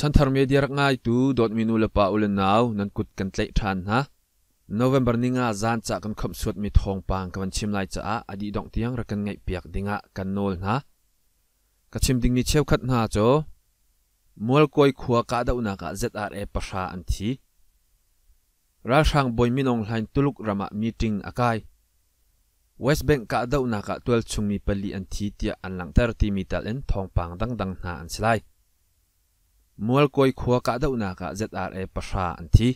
ฉันทารมีเดียร์ง่ายตูดดมินูเลปาอุลนาวนันกุดกันเตะทันฮะโนเวมเบอร์นิงาจันจะกันคำสวดมีทองปังกันชิมไลจ้าอดีดองเตียงรักกันายเปียกดิงะกันโนลฮะกัชิมดิงนีเชฟขัดหน้า้อมวลกวยขัวกาดอุนากะ z r อารปชาอันทีราชังบอยมินองไลน์ตุลุกรามะมีติงอากายเวสเบงกาดอุนากะตัวชุงมีเปลี่ยนทีเตียอันหลังเตอร์ตีมีตัลเลนทองปังดังดังหน้าอันสไลมัวกอยขัวกะดอนากะเจ็ดอาร์เอปะาอันที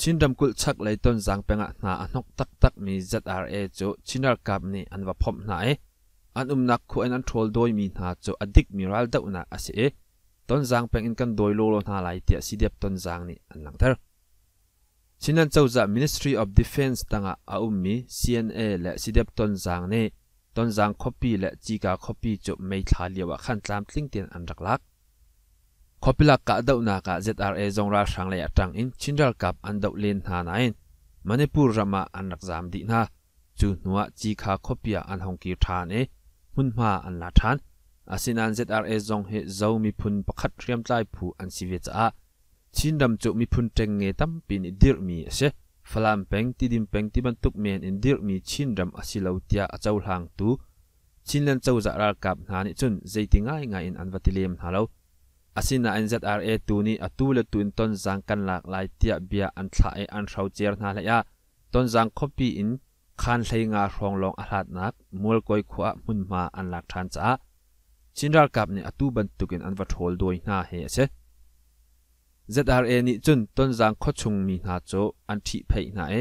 ชินดัมกุลชักไหลต้นจังเปงะนาอนกตักตักมีเจ็ดอาร์เอจชินาร์กับนี่อันว่าพบนาเออันอุ้มนักขัวอันทอลดอยมีนาจอดิกมีรัลดอนาอสิเอต้นจังเปงอินกันดอยโลโลนาไลเตี่สิเดียบต้นจังนี่อันนั่งเถอะชินันเจ้าจาก Ministry of Defense ต่างอาอุ้มมี CNA และสิเดียบต้นจังนี่ต้นจังคัพปีและจีกาคัพปีจบไม่ทันเลยว่าขั้นตามทิ้งเตียนอันรักลักขอพิลักกะดาวน้ากัะ ZRA จงรักชังเลยจังอินชินรักับอันดูวเลนฮานาอินมันเป็นผู้รำมาอันรักจำดีนะจุูนัวจีคาคอพิยาอันฮงกิทานเอหุ่นมาอันละทานอาศัยนั้น ZRA จงเหตุจะมีพุ่นประคัดเตรียมใจผู้อันสิเวจ้าชินดมจูมีพุ่นเจงเงตัมปินดิร์มีเสฟลามเป่งติดิมเป่งติ่บรรทุกเมนอินดิร์มีชินดมอาศัยเลวตียาเจ้าหลังตู่ชินเลนเจ้าจารักกับฮานิจุนเจติง่ายง่ายอันวัติเลมฮาลโวอสินาอินเซตอาร์เอตูนีอตูเลตุนต้นจังกันหลากหลายเตียเบียอันทะเออันเราเจรนาเลียต้นจังคบปีอินคานเลงาองลองอัลัดนักมูลกอยขวามุนมาอันหลักทันจ้าชินรากับนี่อตูบันตุกินอันวัดโอลดโดยน่าเฮเช ZRA นี่จนต้นจางข้อชงมีนาโจอันทีเพยนาเอ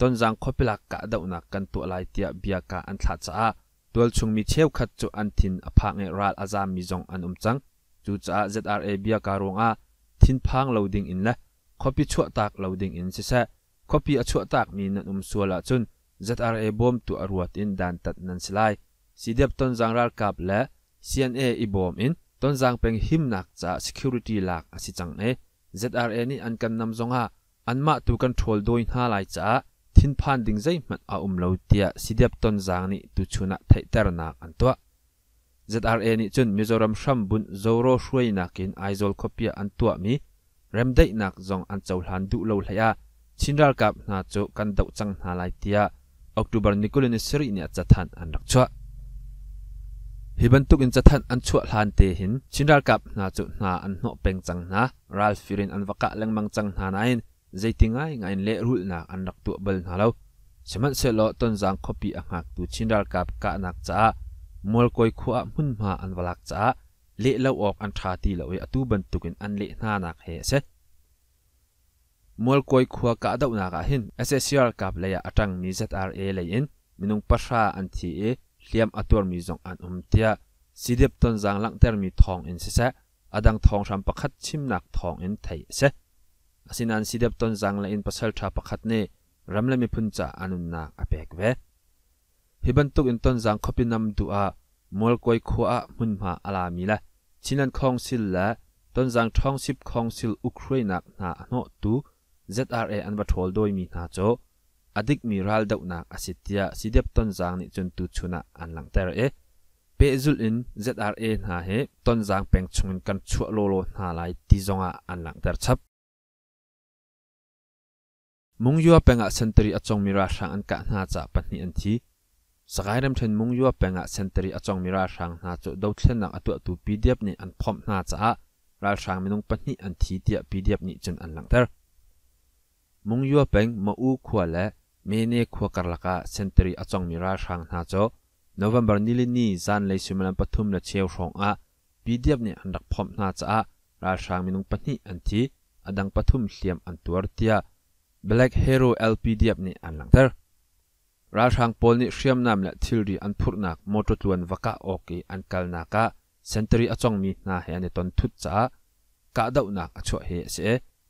ต้นจางข้อปลักกะดาวนักกันตัวลายเตียเบียกาอันทัดจ้าตัวชงมีเชี่ยวขัดโจอันทินอภังเอรัลอาจามีจงอันอุ้มจังจูจ้า ZRA เบียการงอาทิ้นพังเราดิ่งอินละคอปีชั่วตากเราดิ่งอินเสะคอปีอชั่วตากมีนันอุมสัวละจน ZRA บอมตัวอรวดอินดันตัดนันสลายสีเดียบต้นจังรักกับและ CNA อีบอมอินต้นจังเป็นหิมหนักจ้า security หลักสิจังเอ ZRA นี่อันกันนำจงอาอันมาตัวกันโทรลโดยห้าลายจ้าทิ้นพันดิ่งใจมันอาอุมเราเตียสีเดียบต้นจังนี่ตัวชุนักไทยเตอร์นักอันตัว ZRA ni chun Mizoram sham bun zoro shuai nakin aizol kopia an tua mi remdei nak zong an chau hlan du lo hlaya chinral kap na chu kan dau chang na lai tia October nikulin siri ni achathan an rak chua hibantuk in chathan an chua hlan te hin chinral kap na chu na an no peng chang na Ralph firin an waka lengmang chang na nain zaitingai ngain le rul na an rak tu bal na lo seman se lo ton jang copy a ngak tu chinral kap ka nak cha มอลกอยขวามุนมาอันวลักจ้าเละเล่าออกอันทาตีเลาอตูบันตุกินอันเละนานักเฮเซมอลกอยขวากะดูวนากะหินเอสเอซีอาร์กับเลยอัตังมิจตอาร์เอเลยินมินุงปัชราอันทีเอเลียมอัตัวมีจงอันอุมเตียสิเดปบต้นจางลังเตอร์มีทองอินเซเซอดังทองชัมประคัดชิมนักทองอินไทยเซอสินันสิเดปบต้นจางเลียินปัสเซลทาประคัดเนรำเลมีพุนจาอันุนนักอเปกเวฮิบันตุกอินตอนจังคบินำดูอามอลกวยขวะมุนมาอาลามีละชินันคองสิลละตันจังทองสิบคองสิลอุครีนักนาโนตู ZRA อันวัโฮลโดยมีนาโจอดิกมีรัลดูนักอาศิตยาสิเดบตันจังนี่จนตุชุนะอันหลังเตร์เอเปจุลิน ZRA นาเฮตันจังเป็งชงกันชั่วโลโลนาไลติจงอาอันหลังเตร์ชับมุงยัวเป็งอาเซนตรีอจงมีราชงอันกะนาจะปัญญอันทีสกายเรมเทนมุงยัวเป็นกัศเซนตรีอาจองมิราชังนาจุดดูเช่นนักตัวตัวปีเดียบนี่อันพร้อมนาจ้าราชังมีนุ่งปนิอันทีเดียบปีเดียบนี่จนอันหลังเธอมุงยัวเป็นมาอู่ขวาและเมเนขวากรลักอัศเซนตรีอาจองมิราชังนาจุดโนเวมเบอร์นี่ลินีจันเลยสุมันปฐุมและเชียวชงอ่ะปีเดียบนี่อันดักพร้อมนาจ้าราชังมีนุ่งปนิอันทีอันดังปฐุมเสียมอันตัวเดียบแบล็กเฮโร่เอลปีเดียบนี่อันหลังเธอราชางปลนิเชียมนำและทิลรีอันพุรนักมดตรตวนวักะโอเคอันกัลนักะเซนตรีอจงมีนาเฮนตอนทุตจ้ากะดาวนักอชวเฮเส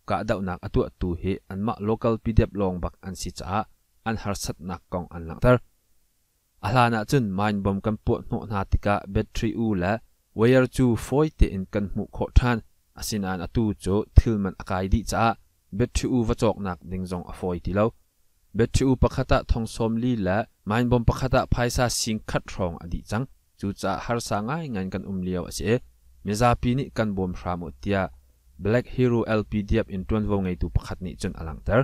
กะดาวนักอตัวตูเฮอันมาโลกาลปีเดียบลองบักอันสิจ้าอันฮาร์สัตนักกองอันหลังตรอาลานะจุนมันบอมกันปวดโนนาติกะเบตรีอูและวายร์จูฟอยเตอินกันมุขอทานอสินานอตูโจทิลมันอากายดีจ้าเบตรีอูวจอกนักดิงจงอฟอยติเลเบตรูปะคตะทองสมลีและมันบอมปะคตะภายซาสิงคัดรองอดีจังจูจ่าฮาร์สางายงานกันอุมเลียวเสียเมซาปีนิกันบอมพรามอตียา Black Hero LP diap in tuan vong ngai tu pakhat ni chun alang ter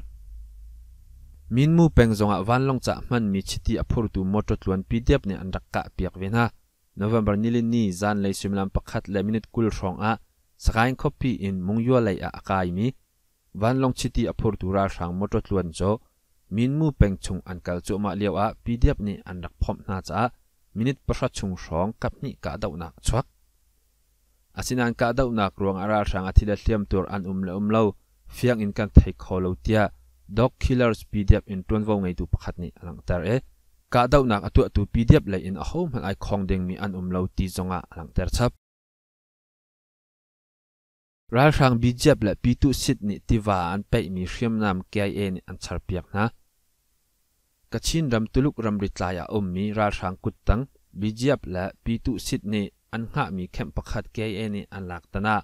min mu peng zonga van long cha man mi chiti aphur tu motor tluan pdf ne an rakka piak vena november nilin ni zan lei simlam pakhat le minute kul rong a sakain copy in mungyo lai a akai mi van long chiti aphur tu ra rang motor tluan cho มินมูเป็งชงอันกัลจุมาเลียวอาปีเดียบนี่อันรักพอมนาจ้ามินิตประชดชงสองกับนี่กะดาวนักชักอาศินันกะดาวนักรวงอาราชังอาทิตย์เลี่ยมตัวอันอุ้มเลอุ้มเล่าเฟียงอินกันไทยคอลเตียด็อกคิลเลอร์สปีเดียบอินตวนวงไงดูประคัดนี่หลังต์เอกะดาวนักตัวตัวปีเดียบเลยอินอาโฮมันไอคองเด้งมีอันอุ้มเล่าตีจงอ่ะหลังต์ชับราชังบีเจ็บและปีตุสิทธิ์นิติวาอันไปมีเชื่อมนำแกเอ็นอันชาร์เปียกนะกชินรำตุลุกรำริตลายอมมีราชังกุดตังบิจียบและปีตุสิทนีอันหามีเข้มประคัดแก่เอนีอันหลักตนา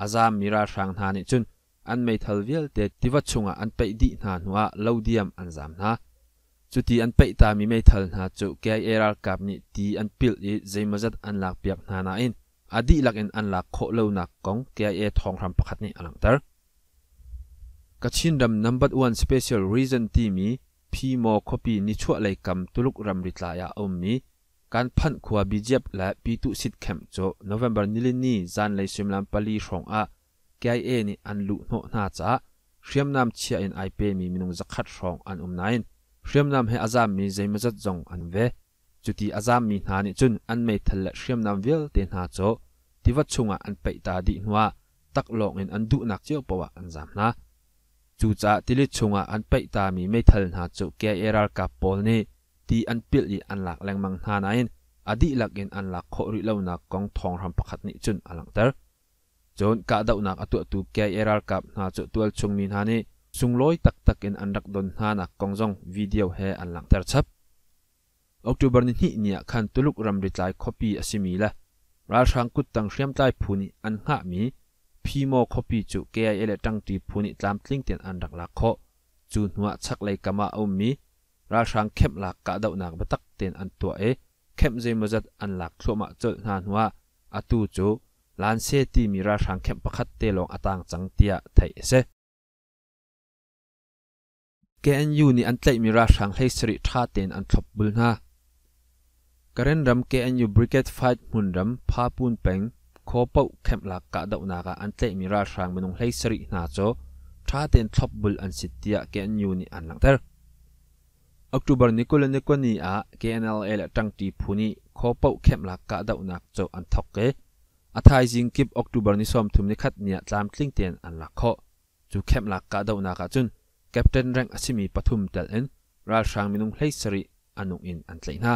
อาซามีราชังหานิจุนอันไม่ทัลเวลเตติวัชงอันไปดีนานัวเลวเดียมอันจามนาจุดที่อันไปตามีไม่ทัลนาจุแกเอรักกับนี่ตีอันปิลยีใจมจัดอันหลักเปียกนานาอินอดีหลักอินอันหลักโคเลวนักกองแกเอทองรำประคัดนี่อันหลังตร์กชินดำนับบัดวันสเปเชียลรีเซนที่มีพี่โมคปีนิชัลเลยกำตุลุกรำริตลายาอมนี้การพันขวาบีเจ็บและปีตุสิทธิ์เข้มโจนเวมเบอร์นิลินีจันเลยสมลำปลีรองอาแกเอนี่อันลุโนนาจ้าเรียมนำเชียอินไอเปมีมินุงจักขัดรองอันอุมนายนเรียมนำให้อาจารย์มีใจมจัจจงอันเวจุดที่อาจารย์มีหานิจุนอันไม่ทะเลเรียมนำเวลเตนหาโจที่วัดชงอันไปตาดีนัาตักหลงอินอันดุนักเจียวปวะอันจามนะจูจ่าติลิชงอ่ะอันไปตามีไม่ทันหาจุกแกเอรัลกับปอลนี่ที่อันเปลีอันหลักแรงมังหานายนอดีหลักเงินอันหลักโคริเลวนักกองทองรำประคัดนิจุนอันหลังเตอร์จนกะดาวนักอตัวตูกแกเอรัลกับหาจุตัวชงมีหานี่สุงลอยตักตักเงินอันรักดนหานักกองจงวิดีโอเฮอันหลังเตอร์ชับออกตวบันนี่เนี่ยขันตุลุกรำริจายคอปีอสิมีละราชังกุดตังเชียมใจผู้นี้อันหามี phimo copy chu KIL tang ti phuni tlam tling ten an rak la kho chu nuwa chak lai kama ummi ra sang khep la ka dau nak batak ten an tua e khep je mazat an lak thloma chol na nuwa atu chu lan se ti mi ra sang khep pakhat te long atang chang tia thai ese KNU ni an tlai mi ra sang hlei sri tha ten an thlop bul na karen ram KNU brigade fight mun ram pha pun peng โคปเข้มลักกะดาวนากอันเตมีราชางมนุงไฮสรินาโจชาเตนทบบุลอันสิทธิยะเกนยูนิอันลังเตอร์อกตุบาร์นิโคลนิกวนีอาเกนเอลเอลจังตีพูนีโคปเข้มลักกะดาวนักโจอันทกเกอัทไฮจิงกิบอกตุบาร์นิสอมทุมนิคัดเนียตามทิ้งเตียนอันลัก้อจูเข้มลักกะดาวนากะจุนแคปเทนแรงอชิมีปทุมเตลเอ็นราชางมนุงไฮสริอันนุงอินอันเลนา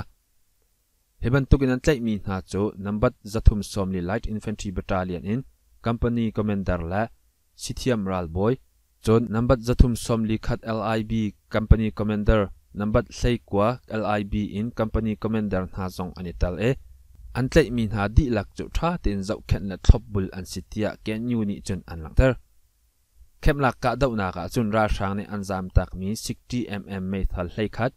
เฮบันตุกินันใจมีนาจนัมบัดจัตุมสอมลีไลท์อินฟันทรีบัตาเลียนอินคัมพานีคอมเมนเดอร์ละซิทิอัมรัลบอยจนนัมบัดจัตุมสอมลีคัดอบีคัมพานีคอมเมนเดอร์นัมบัดไซกัว LIB อินคัมพานีคอมเมนเดอร์นาจงอันนี้ตัลเออันใจมีนาดีหลักจุดท่าเต็นเจ้าแค่นัะทบบุลอันสิทธิยาแกนยูนิจนอันหลังเตอร์เข็มหลักกะดาวนากะจนราชางในอันจามตักมี 60mm เมทัลไลคัด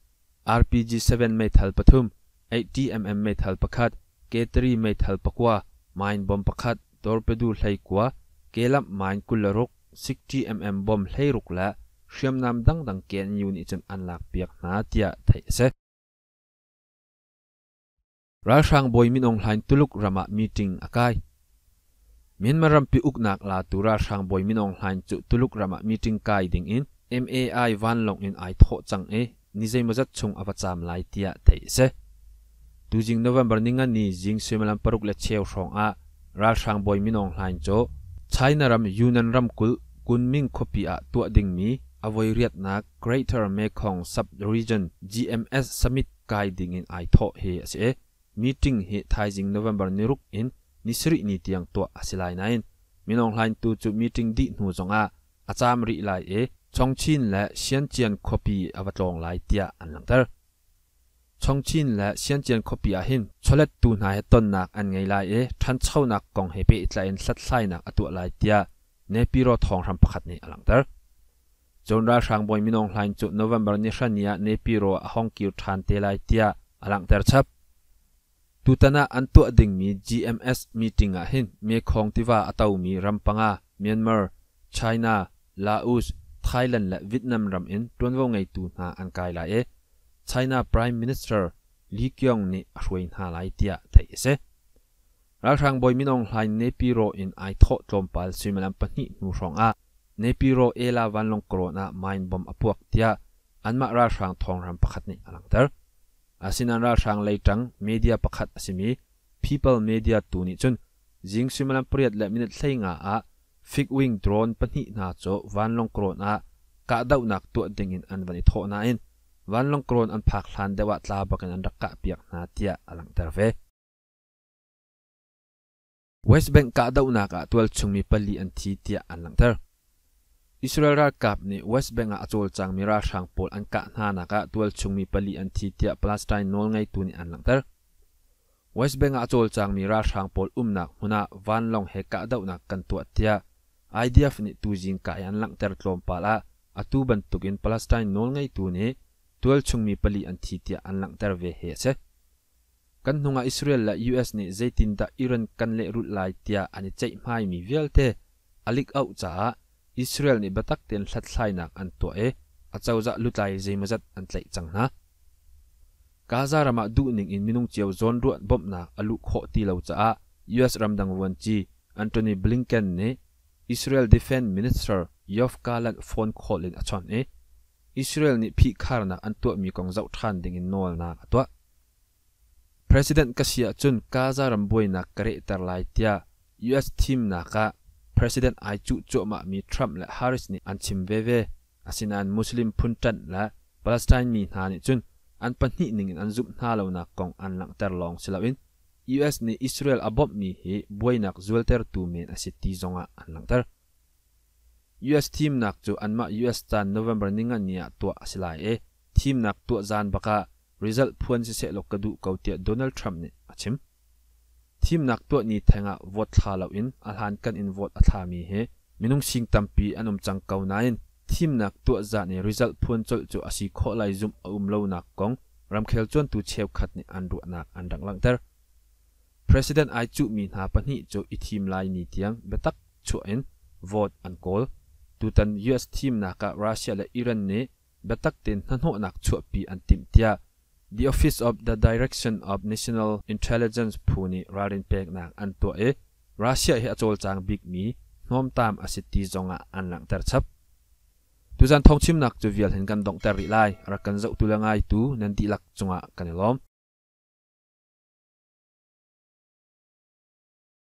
RPG 7เมทัลปฐุม 8tmm metal pakhat k3 metal pakwa mine bom pakhat torpedo hlei kwa kelam mine kularuk 60mm bom hlei ruk la hriam nam dang dang ken yun ichen anlak piak na tia thai se ra sang boi min ong hlain tuluk rama meeting akai Myanmaram pi uknak la tura sang boi min ong hlain chu tuluk rama meeting kai ding in MAI van long in ai tho chang e nizai mazat chung avacham lai tia thai se ูจิงนวมบนิงันนี้จิงสวมลำปรุกและเชียวสองอา ราชังบอยมินองหลายโจไชน่ารำยูนันรำกุล กุนมิงคปีอาตัวดิงมีอวัยเรียดนักร Greater Mekong Sub Region GMS Summit กายดิงอินไอทอเฮเสียมีจิงเฮทายจิงนวมบนิรุกอินนิสริอินเตียงตัวอาศัยนั้นมินองหลายตัวจุมีจิงดีหนูจงอาอาจารย์รีไลเอชงชินและเชียนเจียนคปีอวตรองไลเตียอันหลังเตอชงชินและเซียนเจียนคบียหินชเลตตูนายต้นนักอันไงลายเอทันเช่านักกองเฮเปอิตลายนสัดไส้นักอตัวลายเตียเนปีโรทองรำพักนี่อลังเตอร์จนราช่างบอยมินองไลน์จุดโนเวมเบอร์นิชานเนียเนปีโรห้องกิวทันเตลายเตียอลังเตอร์ชับตุตนาอันตัวดึงมี GMS มีติงอ่ะหินมีของติว่าอตามีรำปังอาเมียนมาร์ไชน่าลาอุสไทยแลนด์และเวียดนามรำอินตัววงไงตูนาอันกายลายเอ China Prime Minister Li Keqiang ni ruin ha lai tia thei se rakhang boi minong hlai nepiro in ai tho tlom pal simelam pani nu rong a nepiro ela van long corona mind bomb apuak tia anma ra rang thong ram pakhat ni alang tar asinan ra rang leitang media pakhat asimi people media tu ni chun jing simelam priat le minute thleinga a fig wing drone pani na cho van long corona ka dau nak tu ding in anwani tho na in วันลงกรนอันผักหลันเดวะตลาบักอันรักกะเปียกนาเตียอลังเตอร์เว West Bank ka daw na ka tuwal chung mi pali an ti tiya an lang ter. Israel rar kap ni West Bank nga atol chang mi rar sang pol an ka na na ka tuwal chung mi pali an ti tiya Palestine nol ngay tu ni an lang ter. West Bank nga atol chang mi rar sang pol umnak muna van long he ka daw na kan tuwa tiya. IDF ni tujing ka yan lang ter tlom pala atuban tugin Palestine nol ngay tu ni tual chungmi pali an thi tia an lang tar ve he che kan hnunga Israel la US ni zaitin da Iran kan le rut lai tia ani chei mai mi vial te alik au cha Israel ni batak ten hlat thlai nak an to e a chawza lutlai zeimazat an tlei chang na Gaza rama du ning in minung chiao zon ruat bom na alu kho ti lo cha US ramdang wan chi Anthony Blinken ne Israel Defense Minister Yoav Gallant phone call in achon e Israel ni phi khar na an tuat mi kong zau than ding in nol na atwa President Kasia chun Gaza ramboi na kare tar lai tia US team na ka President ai chu chu ma mi Trump la Harris ni an chim ve ve asin an Muslim puntan la Palestine mi na ni chun an panhi ning in an zum na lau na kong an lang tar long silawin US ni Israel abom mi hi boinak zulter tu men asiti zonga an lang tar US team nak chu anma US tan November ninga nia to asilai e team nak to zan baka result phuan si se lok kadu kautia Donald Trump ni achim team nak to ni thenga vote tha lo in alhan kan in vote atha mi he minung sing tampi anum chang kau na in team nak to za ni result phuan chol chu asi kho lai zum um lo nak kong ramkhel chon tu cheu khat ni anru nak andang lang ter president ai chu mi na pani chu i team lai ni tiang betak chu in vote an call tu tan US team na ka Russia la Iran ne betak tin nanho nak chu pi an tim tia the office of the direction of national intelligence phuni rarin pek nak an to e Russia hi achol chang big mi nom tam asiti zonga an lang tar chap tu zan thong chim nak chu vial hin kan dong tar ri lai ra kan zau tu langai tu nan ti lak chunga kanelom